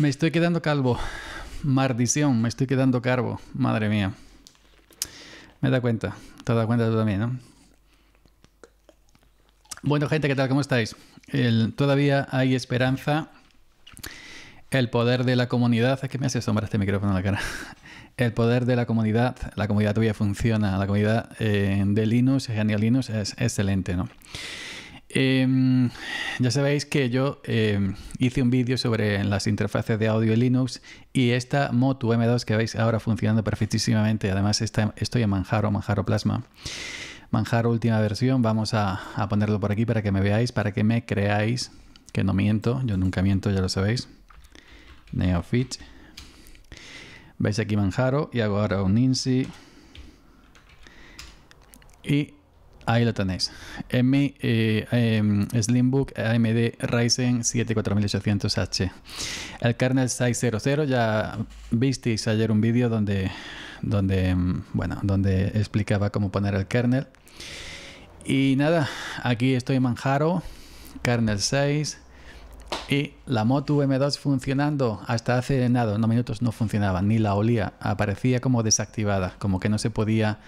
Me estoy quedando calvo. Maldición, me estoy quedando calvo. Madre mía. Me da cuenta. Te da cuenta tú también, ¿no? Bueno, gente, ¿qué tal? ¿Cómo estáis? todavía hay esperanza. El poder de la comunidad. Es que me hace sombra este micrófono en la cara. El poder de la comunidad. La comunidad tuya funciona. La comunidad eh, de Linux, Genial Linux, es excelente, ¿no? Em, ya sabéis que yo em, hice un vídeo sobre las interfaces de audio Linux y esta Motu M2 que veis ahora funcionando perfectísimamente, además estoy en Manjaro, Manjaro Plasma. Manjaro última versión, vamos a, a ponerlo por aquí para que me veáis, para que me creáis, que no miento, yo nunca miento, ya lo sabéis. Neofit. Veis aquí Manjaro y hago ahora un INSI. Y Ahí lo tenéis. M, eh, em, Slimbook AMD Ryzen 7 4800H. El kernel 600, ya visteis ayer un vídeo donde, donde, em, bueno, donde explicaba cómo poner el kernel. Y nada, aquí estoy en Manjaro, kernel 6 y la Moto M2 funcionando. Hasta hace nada, unos minutos no funcionaba, ni la olía, aparecía como desactivada, como que no se podía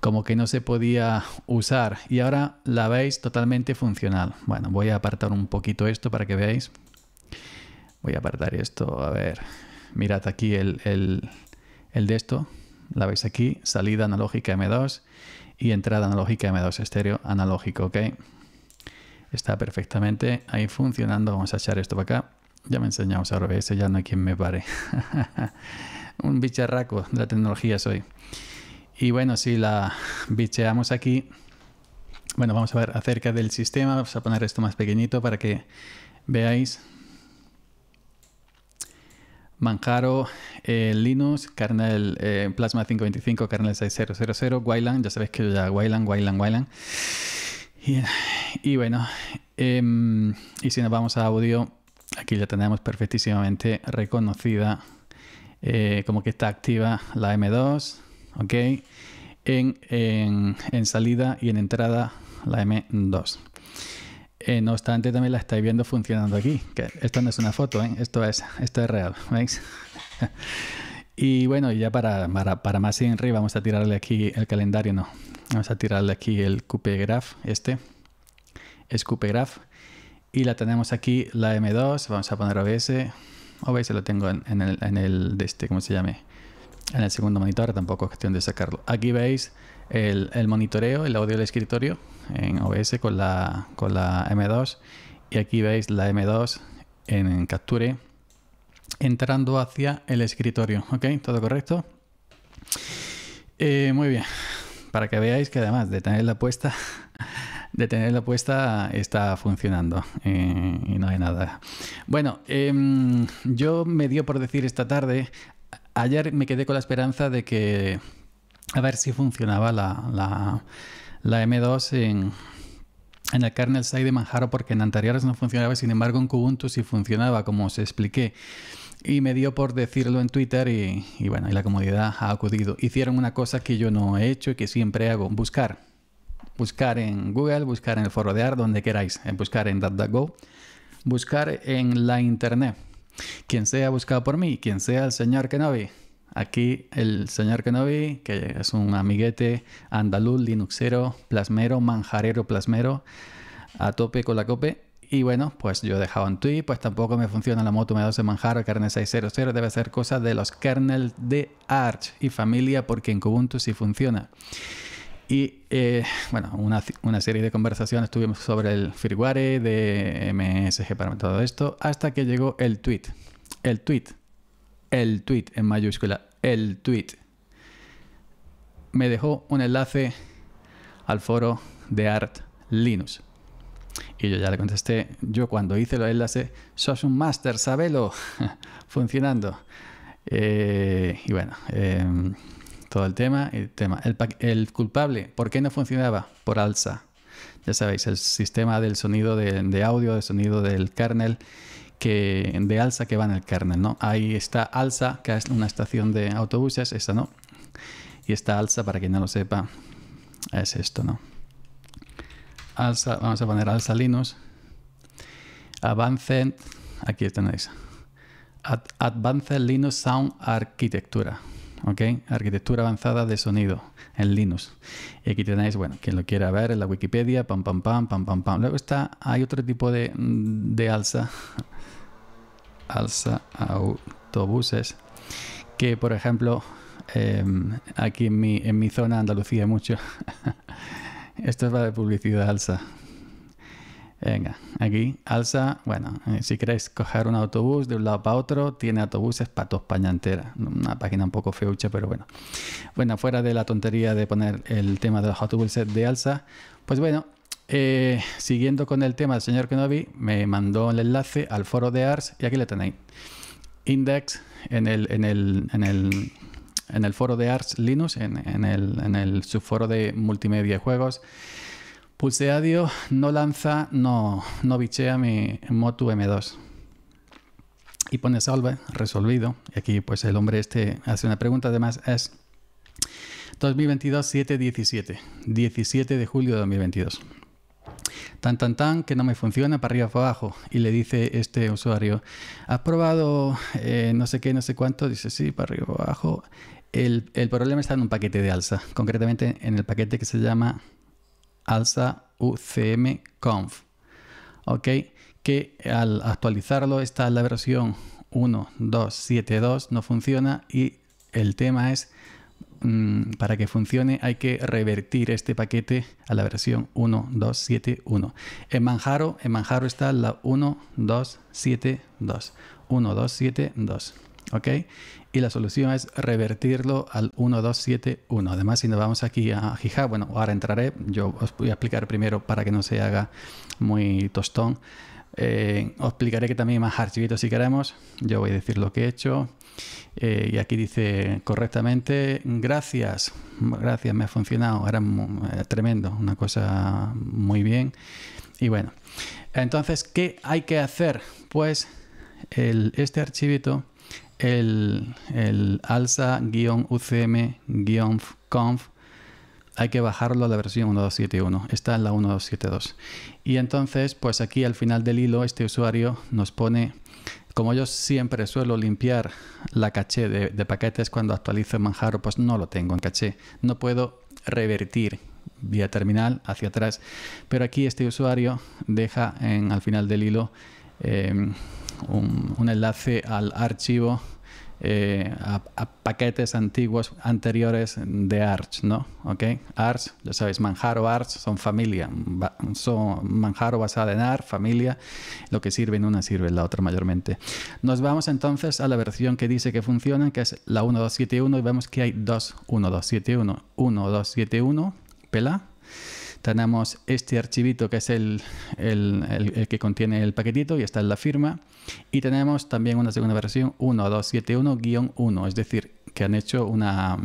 como que no se podía usar y ahora la veis totalmente funcional. Bueno, voy a apartar un poquito esto para que veáis. Voy a apartar esto, a ver, mirad aquí el, el, de esto, la veis aquí, salida analógica M2 y entrada analógica M2 estéreo analógico, ¿ok? Está perfectamente ahí funcionando, vamos a echar esto para acá. Ya me enseñamos ahora, ese ya no hay quien me pare. Un bicharraco de la tecnología soy. Y bueno, si la bicheamos aquí, bueno, vamos a ver acerca del sistema, vamos a poner esto más pequeñito para que veáis. Manjaro, eh, Linux, kernel eh, Plasma 525, kernel 6000, Wayland, ya sabéis que ya Wayland, Wayland, Wayland. Y, y bueno, em, y si nos vamos a audio, aquí ya tenemos perfectísimamente reconocida eh, como que está activa la M2 ¿ok? En, salida y en entrada la M2. Eh, no obstante, también la estáis viendo funcionando aquí. Que esto no es una foto, ¿eh? esto, es, esto es real. ¿Veis? y bueno, ya para, para, más en vamos a tirarle aquí el calendario, no. Vamos a tirarle aquí el Coupe Graph, este. Es Coupe Graph. Y la tenemos aquí, la M2. Vamos a poner OBS. OBS lo tengo en, el, en el de este, ¿cómo se llame? en el segundo monitor, tampoco es cuestión de sacarlo. Aquí veis el, monitoreo, el audio del escritorio en OBS con la, con la M2 y aquí veis la M2 en, Capture entrando hacia el escritorio, ¿ok? ¿Todo correcto? Eh, muy bien, para que veáis que además de la puesta, de la puesta está funcionando eh, y no hay nada. Bueno, em, yo me dio por decir esta tarde ayer me quedé con la esperanza de que a ver si funcionaba la, la, la M2 en, en el kernel Side de Manjaro porque en anteriores no funcionaba, sin embargo en Kubuntu sí funcionaba, como os expliqué. Y me dio por decirlo en Twitter y, bueno, y la comodidad ha acudido. Hicieron una cosa que yo no he hecho y que siempre hago, buscar. Buscar en Google, buscar en el foro de AR, donde queráis, eh, buscar en DuckDuckGo, buscar en la internet quien sea buscado por mí, quien sea el señor Kenobi. Aquí el señor Kenobi, que es un amiguete andaluz, linuxero, plasmero, manjarero, plasmero, a tope con la cope. Y bueno, pues yo he dejado tu tweet, pues tampoco me funciona la moto, me da ese manjar, kernel 600, debe ser cosa de los kernels de Arch y familia, porque en Kubuntu sí funciona. Y eh, bueno, una, serie de conversaciones tuvimos sobre el firmware de MSG para todo esto, hasta que llegó el tweet. El tweet. El tweet en mayúscula. El tweet. Me dejó un enlace al foro de Art Linux. Y yo ya le contesté, yo cuando hice los enlaces, sos un master, sabelo, funcionando. Eh, y bueno, em, todo el tema. El, tema. El, culpable, ¿por qué no funcionaba? Por alza. Ya sabéis, el sistema del sonido de, audio, del sonido del kernel, que, de alza que va en el kernel. ¿no? Ahí está alza, que es una estación de autobuses, esa no. Y está alza, para quien no lo sepa, es esto, ¿no? Alza, vamos a poner alza Linux. Avancen, aquí tenéis. Ad, Advanced Linux Sound Arquitectura. Arquitectura avanzada de sonido en Linux. Y aquí tenéis, bueno, quien lo quiera ver en la Wikipedia, pam, pam, pam, pam, pam, pam. Luego está, hay otro tipo de, de alza, alza autobuses, que por ejemplo, em, aquí en mi, en mi zona, Andalucía, mucho. Esto es para de publicidad alza. Venga, aquí, Alsa, bueno, eh, si queréis coger un autobús de un lado para otro, tiene autobuses para toda España entera. Una página un poco feucha, pero bueno. Bueno, fuera de la tontería de poner el tema de los autobuses de Alsa, pues bueno, eh, siguiendo con el tema del señor Kenobi, me mandó el enlace al foro de ARS y aquí lo tenéis. Index en el, en el, en el, en el foro de ARS Linux, en, el, en el subforo de multimedia y juegos. Pulseadio no lanza, no, no bichea mi Motu M2. Y pone salve, resolvido. Y aquí pues el hombre este hace una pregunta, además es 2022-7-17, 17 de julio de 2022. Tan tan tan que no me funciona para arriba para abajo. Y le dice este usuario, ¿has probado eh, no sé qué, no sé cuánto? Dice, sí, para arriba para abajo. El, el problema está en un paquete de alza, concretamente en el paquete que se llama alza UCM conf. Ok, que al actualizarlo está la versión 1.2.7.2, no funciona y el tema es mm, para que funcione hay que revertir este paquete a la versión 1.2.7.1. En Manjaro, en Manjaro está la 1.2.7.2. 1.2.7.2. ¿ok? y la solución es revertirlo al 1271. Además, si nos vamos aquí a Github, bueno, ahora entraré, yo os voy a explicar primero para que no se haga muy tostón. Eh, os explicaré que también más archivitos si queremos. Yo voy a decir lo que he hecho. Eh, y aquí dice correctamente, gracias, gracias, me ha funcionado, era mm, eh, tremendo, una cosa muy bien. Y bueno, entonces, ¿qué hay que hacer? Pues el, este archivito el, el alza-ucm-conf hay que bajarlo a la versión 1271. Está en la 1272. Y entonces, pues aquí al final del hilo, este usuario nos pone, como yo siempre suelo limpiar la caché de, paquetes cuando actualizo Manjaro, pues no lo tengo en caché. No puedo revertir vía terminal hacia atrás. Pero aquí este usuario deja en, al final del hilo... Em, un, enlace al archivo eh, a, paquetes antiguos anteriores de Arch, ¿no? ¿Ok? Arch, ya sabéis, manjaro o Arch son familia, son Manjar o basada en Arch, familia, lo que sirve en una sirve en la otra mayormente. Nos vamos entonces a la versión que dice que funciona, que es la 1271 y vemos que hay dos 1271, 1271, pela tenemos este archivito que es el, el, que contiene el paquetito y está en la firma. Y tenemos también una segunda versión 1271-1, es decir, que han hecho una,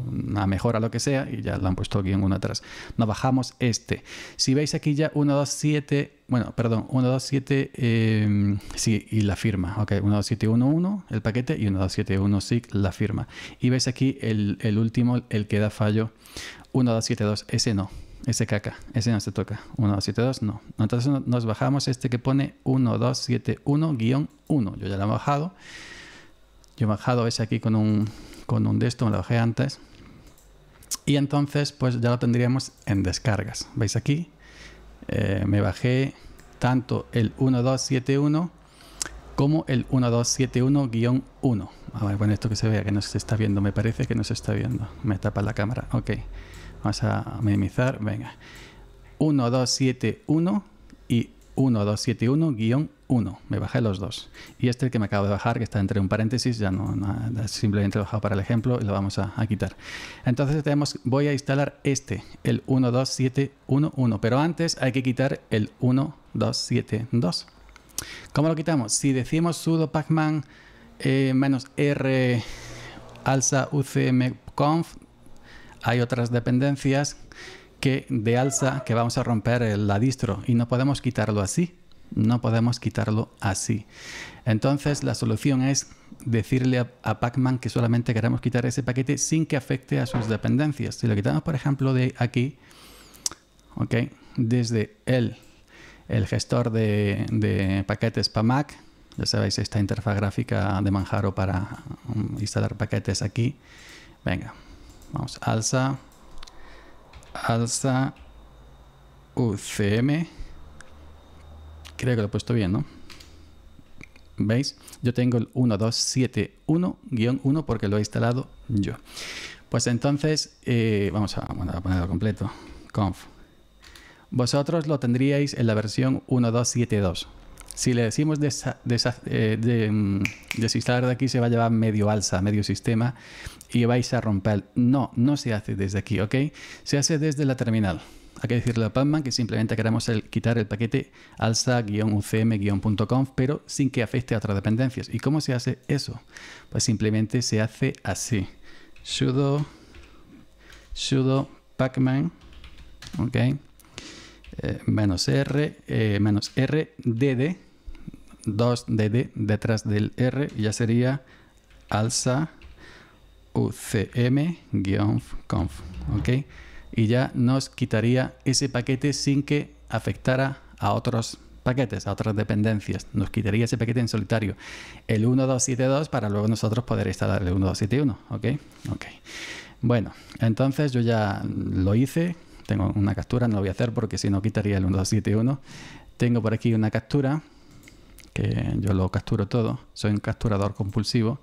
una mejora, lo que sea, y ya lo han puesto aquí en uno atrás. Nos bajamos este. Si veis aquí ya 127, bueno, perdón, 127, eh, em, sí, y la firma. Ok, 12711, el paquete, y sí la firma. Y veis aquí el, el último, el que da fallo, 1272, ese no. Ese caca, ese no se toca. 1272, no. Entonces nos bajamos este que pone 1271-1. Yo ya lo he bajado. Yo he bajado ese aquí con un con un esto me lo bajé antes. Y entonces, pues ya lo tendríamos en descargas. ¿Veis aquí? Eh, me bajé tanto el 1271 como el 1271-1. A ver, bueno, esto que se vea, que no se está viendo, me parece que no se está viendo. Me tapa la cámara. Ok, vamos a minimizar. Venga, 1271 y 1271-1 uno, me bajé los dos. Y este que me acabo de bajar, que está entre un paréntesis, ya no, simplemente lo he bajado para el ejemplo y lo vamos a, quitar. Entonces tenemos, voy a instalar este, el 127.1.1, pero antes hay que quitar el 1272. ¿Cómo lo quitamos? Si decimos sudo pacman eh, menos r alza ucmconf, hay otras dependencias que de alza que vamos a romper la distro y no podemos quitarlo así no podemos quitarlo así. Entonces la solución es decirle a, Pacman que solamente queremos quitar ese paquete sin que afecte a sus dependencias. Si lo quitamos, por ejemplo, de aquí, ¿ok? Desde el, el gestor de, de paquetes para Mac, ya sabéis, esta interfaz gráfica de Manjaro para um, instalar paquetes aquí. Venga, vamos, alza, alza, UCM Creo que lo he puesto bien, ¿no? ¿Veis? Yo tengo el 1271-1 porque lo he instalado yo. Pues entonces, eh, vamos, a, ponerlo completo. Conf. Vosotros lo tendríais en la versión 1272. Si le decimos eh, de, mm, desinstalar de aquí, se va a llevar medio alza, medio sistema y vais a romper. No, no se hace desde aquí, ¿ok? Se hace desde la terminal. Hay que decirle a Pacman que simplemente queremos quitar el paquete alza ucm conf pero sin que afecte a otras dependencias. ¿Y cómo se hace eso? Pues simplemente se hace así. sudo, sudo pacman, ok, eh, menos r, eh, menos 2dd detrás del r, ya sería alza ucm-conf, ok y ya nos quitaría ese paquete sin que afectara a otros paquetes, a otras dependencias. Nos quitaría ese paquete en solitario. El 1272 para luego nosotros poder instalar el 1271. ¿Ok? Ok. Bueno, entonces yo ya lo hice. Tengo una captura, no lo voy a hacer porque si no quitaría el 1271. Tengo por aquí una captura que yo lo capturo todo. Soy un capturador compulsivo.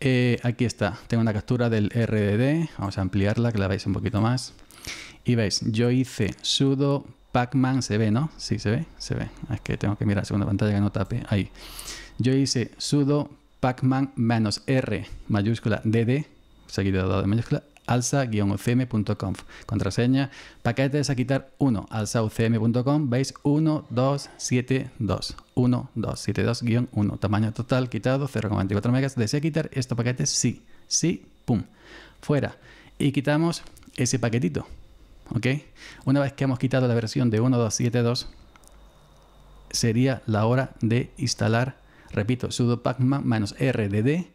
Eh, aquí está, tengo una captura del RDD, vamos a ampliarla que la veis un poquito más. Y veis, yo hice sudo pacman, se ve, ¿no? Sí, se ve, se ve. Ah, es que tengo que mirar la segunda pantalla que no tape, ahí. Yo hice sudo pacman menos R mayúscula DD, seguido de mayúscula, alsa-ucm.conf. Contraseña, paquetes a quitar 1, alsaucm.com, veis 1272. 1272-1. Tamaño total quitado, 0,24 megas. ¿Desea quitar estos paquetes? Sí, sí, pum. Fuera. Y quitamos ese paquetito. ¿Ok? Una vez que hemos quitado la versión de 1272, sería la hora de instalar, repito, sudo pacman-rdd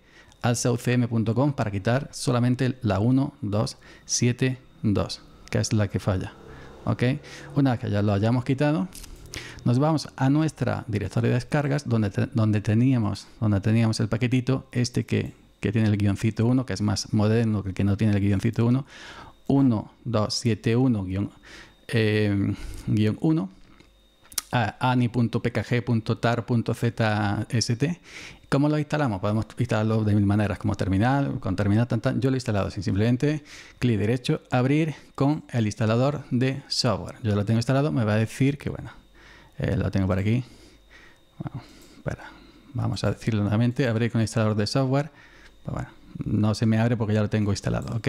alsaucm.com para quitar solamente la 1272, que es la que falla. ¿Ok? Una vez que ya lo hayamos quitado, nos vamos a nuestra directorio de descargas donde, donde, teníamos, donde teníamos el paquetito, este que, que, tiene el guioncito 1, que es más moderno que el que no tiene el guioncito 1, 1271-1, eh, ani.pkg.tar.zst ¿Cómo lo instalamos? Podemos instalarlo de mil maneras, como terminal, con terminal, tan, Yo lo he instalado simplemente clic derecho, abrir con el instalador de software. Yo lo tengo instalado, me va a decir que, bueno, eh, lo tengo por aquí. Bueno, vamos a decirlo nuevamente, abrir con el instalador de software. Pues no se me abre porque ya lo tengo instalado, ¿ok?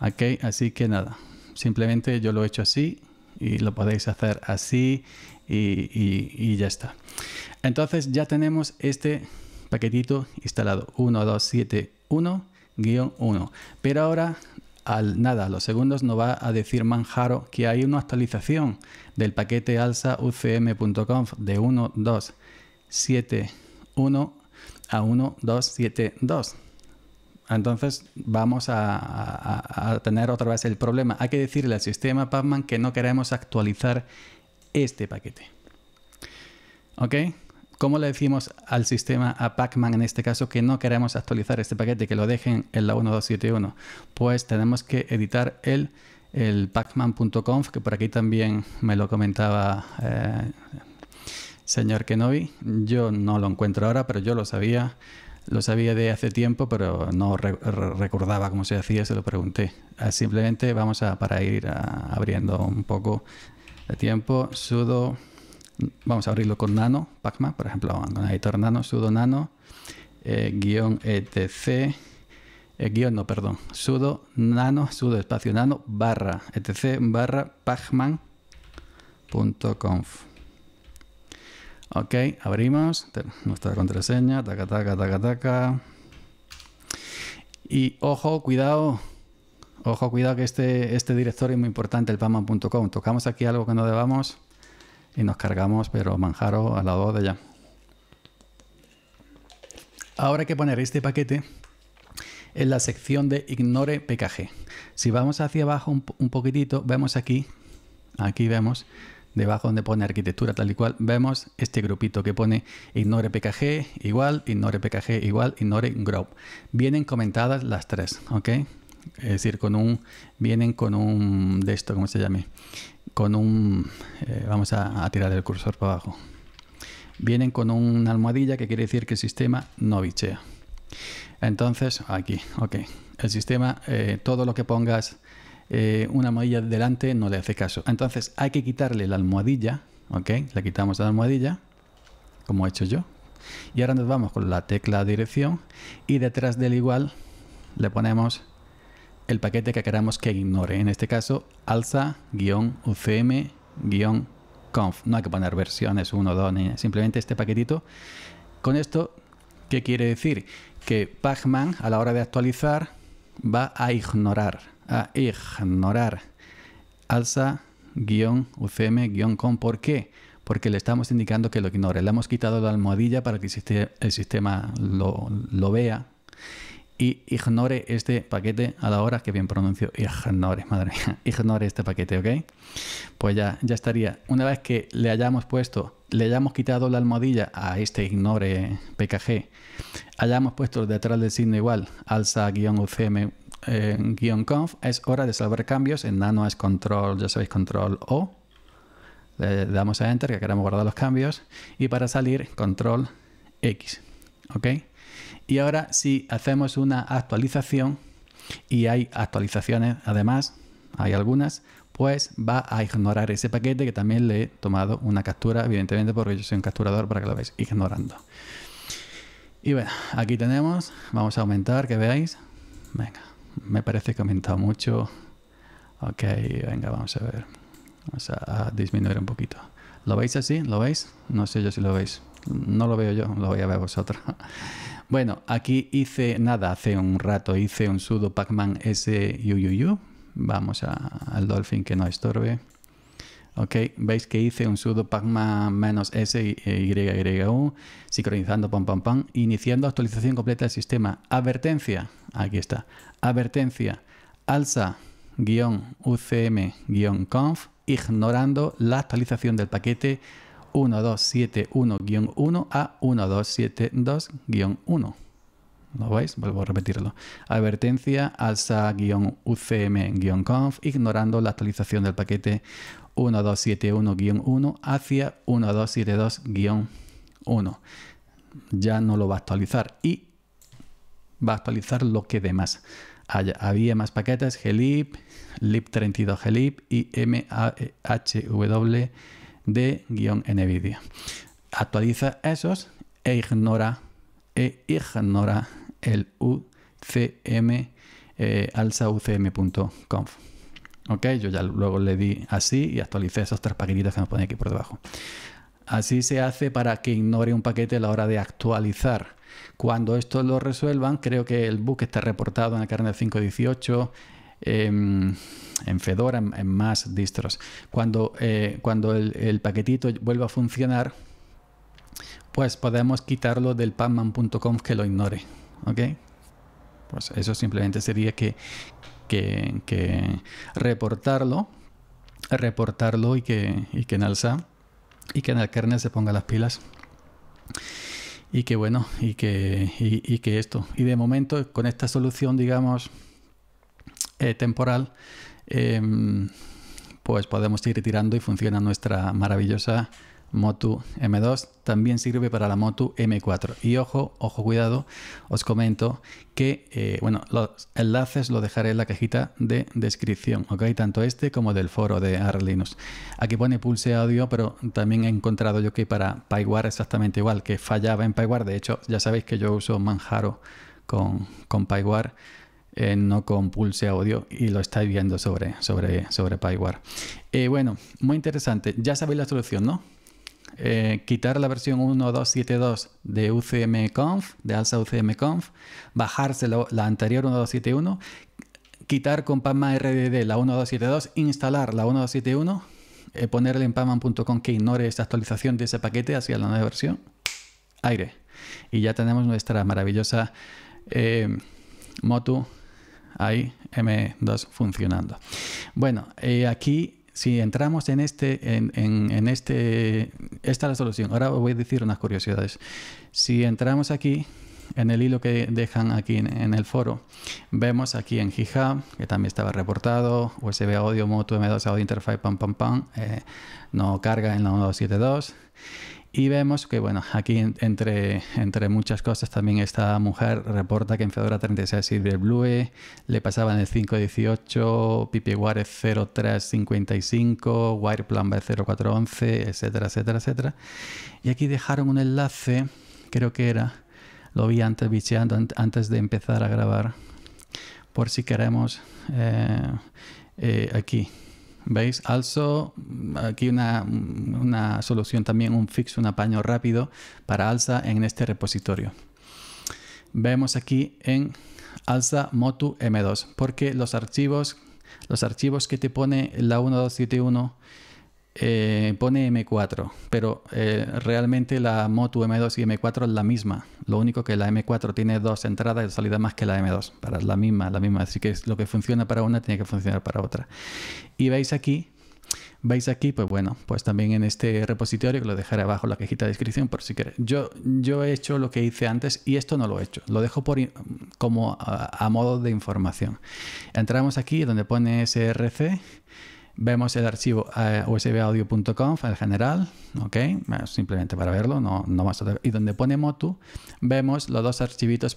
Ok, así que nada, simplemente yo lo he hecho así y lo podéis hacer así y ya está. Entonces ya tenemos este paquetito instalado 1271-1. Pero ahora, al nada, los segundos nos va a decir Manjaro que hay una actualización del paquete alsa ucm.conf de 1271 a 1272. Entonces vamos a, a, tener otra vez el problema. Hay que decirle al sistema Pacman que no queremos actualizar este paquete. ¿Ok? ¿Cómo le decimos al sistema, a Pacman en este caso, que no queremos actualizar este paquete, que lo dejen en la 1271? Pues tenemos que editar el, el pacman.conf, que por aquí también me lo comentaba eh, señor Kenobi. Yo no lo encuentro ahora, pero yo lo sabía. Lo sabía de hace tiempo, pero no recordaba cómo se hacía, se lo pregunté. Ah, simplemente vamos a, para ir ah, abriendo un poco de tiempo, sudo vamos a abrirlo con nano, Pacma, por ejemplo, vamos con editor nano, sudo nano, eh, guión etc, eh, guión no, perdón, sudo nano, sudo espacio nano, barra, etc, barra pacman.conf. Ok, abrimos nuestra contraseña, taca, taca, taca, taca. Y ojo, cuidado, ojo, cuidado que este, este directorio es muy importante, el pacman.com. Tocamos aquí algo que no debamos y nos cargamos, pero manjaro a la de ya. Ahora hay que poner este paquete en la sección de ignore PKG. Si vamos hacia abajo un, poquitito, vemos aquí, aquí vemos, debajo donde pone arquitectura tal y cual, vemos este grupito que pone ignore PKG igual, ignore PKG igual, ignore Group. Vienen comentadas las tres, ¿ok? Es decir, con un, vienen con un de esto, ¿cómo se llame? con un... Eh, vamos a, tirar el cursor para abajo. Vienen con una almohadilla que quiere decir que el sistema no bichea. Entonces, aquí, ok. El sistema, eh, todo lo que pongas eh, una almohadilla delante no le hace caso. Entonces hay que quitarle la almohadilla, ok. Le quitamos la almohadilla, como he hecho yo. Y ahora nos vamos con la tecla dirección y detrás del igual le ponemos el paquete que queramos que ignore. En este caso, alza-ucm-conf. No hay que poner versiones 1, 2, ni simplemente este paquetito. Con esto, ¿qué quiere decir? Que Pacman a la hora de actualizar va a ignorar, a ignorar alza-ucm-com. conf por qué? Porque le estamos indicando que lo ignore. Le hemos quitado la almohadilla para que el sistema lo, lo vea y ignore este paquete a la hora que bien pronuncio ignore, madre mía, ignore este paquete, ¿ok? Pues ya, ya estaría. Una vez que le hayamos puesto, le hayamos quitado la almohadilla a este ignore PKG, hayamos puesto detrás del signo igual alza-ucm conf, es hora de salvar cambios. En nano es control, ya sabéis, control O. Le damos a enter que queremos guardar los cambios. Y para salir, control X. ¿Ok? Y ahora si hacemos una actualización, y hay actualizaciones además, hay algunas, pues va a ignorar ese paquete que también le he tomado una captura, evidentemente porque yo soy un capturador para que lo veáis ignorando. Y bueno, aquí tenemos, vamos a aumentar, que veáis. Venga, me parece que ha aumentado mucho. Ok, venga, vamos a ver. Vamos a, a disminuir un poquito. ¿Lo veis así? ¿Lo veis? No sé yo si lo veis. No lo veo yo, lo voy a ver vosotros. Bueno, aquí hice nada, hace un rato hice un sudo pacman SUUU. Vamos al Dolphin que no estorbe. Ok, veis que hice un sudo pacman menos S eh, u. sincronizando pam pam pam, iniciando actualización completa del sistema. Advertencia, aquí está. Advertencia, alza ucm conf, ignorando la actualización del paquete 1271-1 a 1272-1. ¿Lo veis? Vuelvo a repetirlo. Advertencia alza ucm conf ignorando la actualización del paquete 1271-1 hacia 1272-1. Ya no lo va a actualizar y va a actualizar lo que demás. había más paquetes, glib, lib32glib y mhw de guión NVIDIA. Actualiza esos e ignora, e ignora el UCM, eh, Ok, yo ya luego le di así y actualicé esos tres paquetitos que me ponen aquí por debajo. Así se hace para que ignore un paquete a la hora de actualizar. Cuando esto lo resuelvan, creo que el bug está reportado en el kernel 518 Em, en Fedora, en, más distros. Cuando, eh, cuando el, paquetito vuelva a funcionar, pues podemos quitarlo del panman.conf que lo ignore. ¿Ok? Pues eso simplemente sería que, que, que reportarlo, reportarlo y que, y que en alza y que en el kernel se ponga las pilas y que bueno, y que, y, que esto. Y de momento, con esta solución, digamos, eh, temporal, em, pues podemos ir tirando y funciona nuestra maravillosa Motu M2 también sirve para la Motu M4. Y ojo, ojo, cuidado, os comento que, eh, bueno, los enlaces los dejaré en la cajita de descripción, ¿ok? Tanto este como del foro de Arlinux. Aquí pone Pulse Audio, pero también he encontrado yo que para PyWare exactamente igual, que fallaba en PyWare. De hecho, ya sabéis que yo uso Manjaro con, con eh, no con Pulse Audio y lo estáis viendo sobre, sobre, sobre PyWare. Eh, bueno, muy interesante. Ya sabéis la solución, ¿no? Eh, quitar la versión 1272 de UCMConf, de Alsa UCMConf, bajarse la, la anterior 1271, quitar con PAMA RDD la 1272, instalar la 1271, ponerle en paman.com que ignore esta actualización de ese paquete hacia la nueva versión, aire. Y ya tenemos nuestra maravillosa eh, Motu ahí M2 funcionando. Bueno, eh, aquí si entramos en este, en, este, esta es la solución. Ahora os voy a decir unas curiosidades. Si entramos aquí, en el hilo que dejan aquí en, el foro, vemos aquí en GitHub, que también estaba reportado, USB audio, moto M2 audio interface, pam, pam, pam, eh, no carga en la 1272. Y vemos que, bueno, aquí entre, entre muchas cosas también esta mujer reporta que en Fedora 36 sirve Blue e, le pasaban el 518, Ware 0355, Wireplan B0411, etcétera, etcétera, etcétera. Y aquí dejaron un enlace, creo que era, lo vi antes bicheando antes de empezar a grabar, por si queremos eh, eh, aquí ¿Veis? Also, aquí una, solución también, un fix, un apaño rápido para alza en este repositorio. Vemos aquí en alza motu m2, porque los archivos, los archivos que te pone la 1271 eh, pone M4, pero eh, realmente la moto M2 y M4 es la misma. Lo único que la M4 tiene dos entradas y salidas más que la M2, para la misma, la misma. Así que lo que funciona para una tiene que funcionar para otra. Y veis aquí, veis aquí, pues bueno, pues también en este repositorio que lo dejaré abajo en la cajita de descripción por si queréis. Yo, yo he hecho lo que hice antes y esto no lo he hecho. Lo dejo por como a modo de información. Entramos aquí donde pone SRC. Vemos el archivo usbaudio.conf en general, ¿ok? Simplemente para verlo, no, no más. Y donde pone Motu, vemos los dos archivitos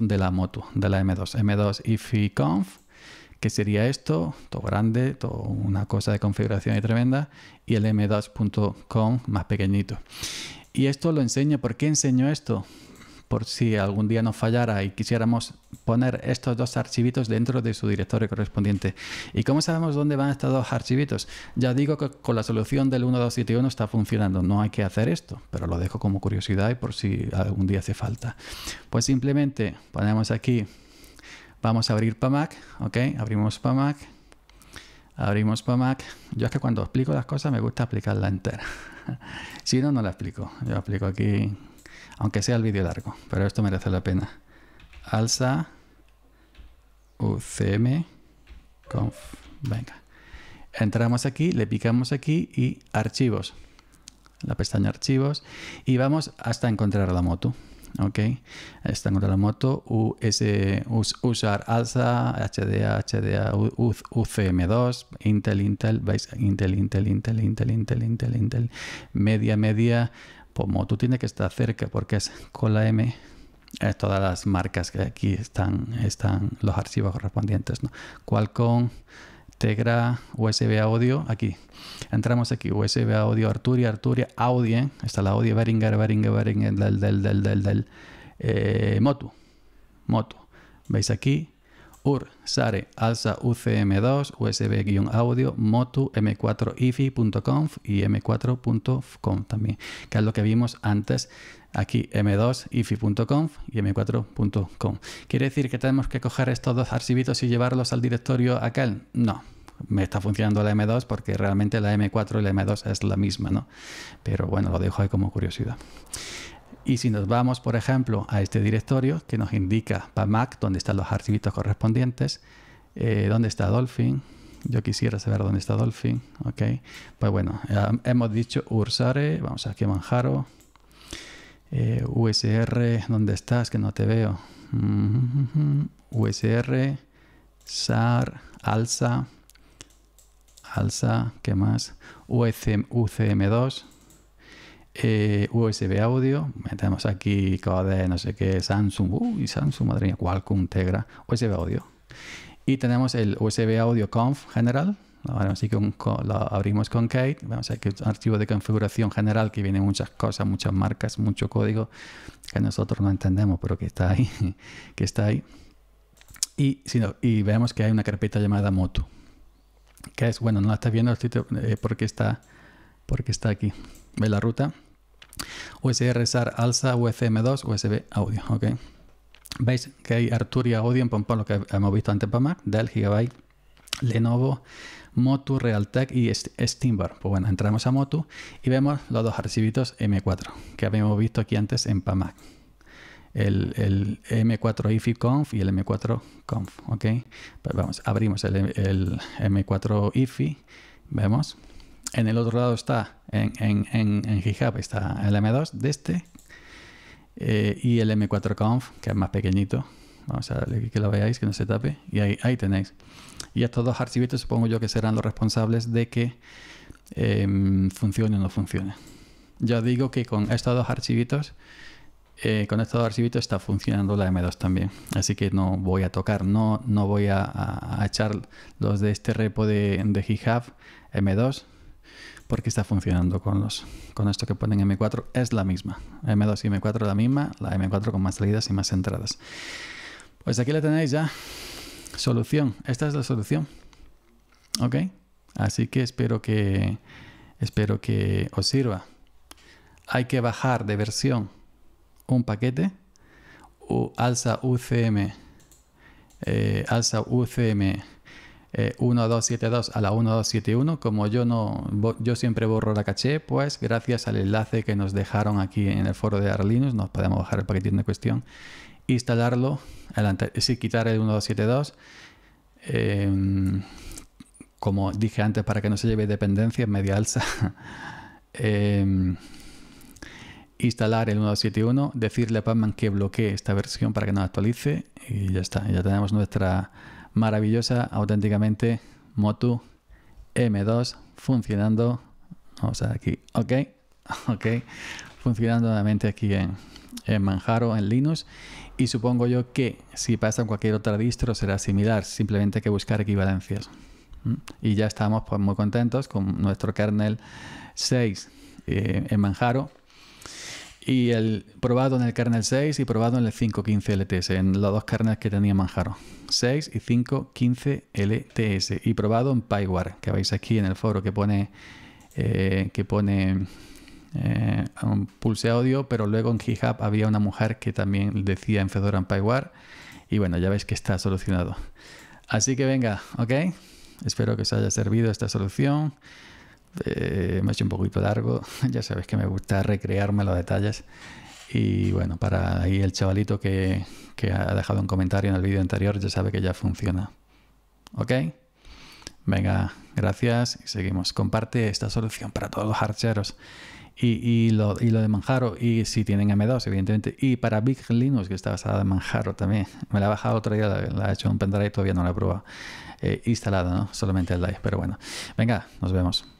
de la Motu, de la M2. M2 ifi conf, que sería esto, todo grande, todo una cosa de configuración tremenda, y el m 2conf más pequeñito. Y esto lo enseño, ¿por qué enseño esto? por si algún día nos fallara y quisiéramos poner estos dos archivitos dentro de su directorio correspondiente. ¿Y cómo sabemos dónde van estos dos archivitos? Ya digo que con la solución del 1271 está funcionando, no hay que hacer esto, pero lo dejo como curiosidad y por si algún día hace falta. Pues simplemente ponemos aquí, vamos a abrir PAMAC, ¿ok? Abrimos PAMAC, abrimos PAMAC. Yo es que cuando explico las cosas me gusta aplicarla entera. si no, no la explico. Yo aplico aquí aunque sea el vídeo largo, pero esto merece la pena. Alza ucm conf. Venga. Entramos aquí, le picamos aquí y archivos. La pestaña archivos y vamos hasta encontrar la moto. Ok, está encontrar la moto, usar alza, HDA, HDA, UCM2, Intel, Intel, Intel, Intel, Intel, Intel, Intel, Intel, Intel, media, media, pues tiene tiene que estar cerca porque es con la M, todas las marcas que aquí están, están los archivos correspondientes. ¿no? Qualcomm, Tegra, USB Audio, aquí. Entramos aquí, USB Audio, Arturia, Arturia, Audio, ¿eh? Está la Audio, Beringer, Beringer, del, del, del, del, del eh, Motu. Motu. ¿Veis aquí? UR, SARE, ALSA UCM2, USB-audio, MOTU, m4ifi.conf y m4.conf también, que es lo que vimos antes aquí m2ifi.conf y m4.conf. ¿Quiere decir que tenemos que coger estos dos archivitos y llevarlos al directorio aquel? No, me está funcionando la M2 porque realmente la M4 y la M2 es la misma, ¿no? Pero bueno, lo dejo ahí como curiosidad. Y si nos vamos, por ejemplo, a este directorio que nos indica para Mac dónde están los archivitos correspondientes, eh, dónde está Dolphin, yo quisiera saber dónde está Dolphin, ok, pues bueno, hemos dicho Ursare, vamos aquí a Manjaro, eh, USR, ¿dónde estás? Que no te veo, mm-hmm. USR, SAR, alza, ALSA, ¿qué más? UCM, UCM2, eh, USB audio, metemos aquí code, no sé qué, Samsung, uy, Samsung, madre mía, Qualcomm, Tegra, USB audio. Y tenemos el USB audio conf general. Ahora así que lo abrimos con Kate. Vamos aquí un archivo de configuración general que viene muchas cosas, muchas marcas, mucho código que nosotros no entendemos, pero que está ahí, que está ahí. Y, si no y vemos que hay una carpeta llamada moto que es, bueno, no la estás viendo eh, porque está, porque está aquí. Ve la ruta? USB rezar alza, usm 2 USB audio, ¿ok? Veis que hay Arturia Audio en Pompón, lo que hemos visto antes para Mac, Dell, Gigabyte, Lenovo, Motu, Realtek y Steambar. Pues bueno, entramos a Motu y vemos los dos archivitos M4 que habíamos visto aquí antes en PAMAC. El, el M4 IFI Conf y el M4 Conf. ¿ok? Pues vamos, abrimos el, el M4 IFI, vemos en el otro lado está, en, GitHub está el M2 de este eh, y el M4Conf, que es más pequeñito. Vamos a darle que lo veáis, que no se tape. Y ahí, tenéis. Y estos dos archivitos supongo yo que serán los responsables de que em, funcione o no funcione. Ya digo que con estos dos archivitos, eh, con estos dos archivitos está funcionando la M2 también. Así que no voy a tocar, no, no voy a, echar los de este repo de, de GitHub M2 porque está funcionando con, los, con esto que ponen M4. Es la misma. M2 y M4 la misma, la M4 con más salidas y más entradas. Pues aquí la tenéis ya. Solución. Esta es la solución. ¿Ok? Así que espero que, espero que os sirva. Hay que bajar de versión un paquete. O alza UCM. Eh, alza UCM 1272 eh, a la 1271. Como yo no yo siempre borro la caché, pues gracias al enlace que nos dejaron aquí en el foro de Arlinux, nos podemos bajar el paquetín de cuestión, instalarlo, sí, quitar el 1272. Em, como dije antes, para que no se lleve dependencias, media alza. Em, instalar el 1271, decirle a Pacman que bloquee esta versión para que no actualice y ya está, ya tenemos nuestra maravillosa, auténticamente Motu M2 funcionando. Vamos a aquí, ok, ok, funcionando nuevamente aquí en, Manjaro, en Linux. Y supongo yo que si pasa en cualquier otra distro será similar, simplemente hay que buscar equivalencias. ¿Mm? Y ya estamos pues, muy contentos con nuestro kernel 6 eh, en Manjaro y el probado en el kernel 6 y probado en el 515 LTS, en los dos kernels que tenía Manjaro. 6 y 515 LTS. Y probado en PyWare, que veis aquí en el foro que pone eh, que pone eh, un pulse audio, pero luego en GitHub había una mujer que también decía en Fedora en PyWare. Y bueno, ya veis que está solucionado. Así que venga, ¿ok? Espero que os haya servido esta solución. Eh, me he hecho un poquito largo, ya sabéis que me gusta recrearme los detalles. Y bueno, para ahí el chavalito que, ha dejado un comentario en el vídeo anterior ya sabe que ya funciona. ¿Ok? Venga, gracias y seguimos. Comparte esta solución para todos los archeros. Y, lo, de Manjaro, y si tienen M2, evidentemente, y para Big Linux, que está basada en Manjaro también. Me la ha bajado otro día, la, ha he hecho un pendrive, todavía no la he probado eh, instalada, ¿no? solamente el live, pero bueno. Venga, nos vemos.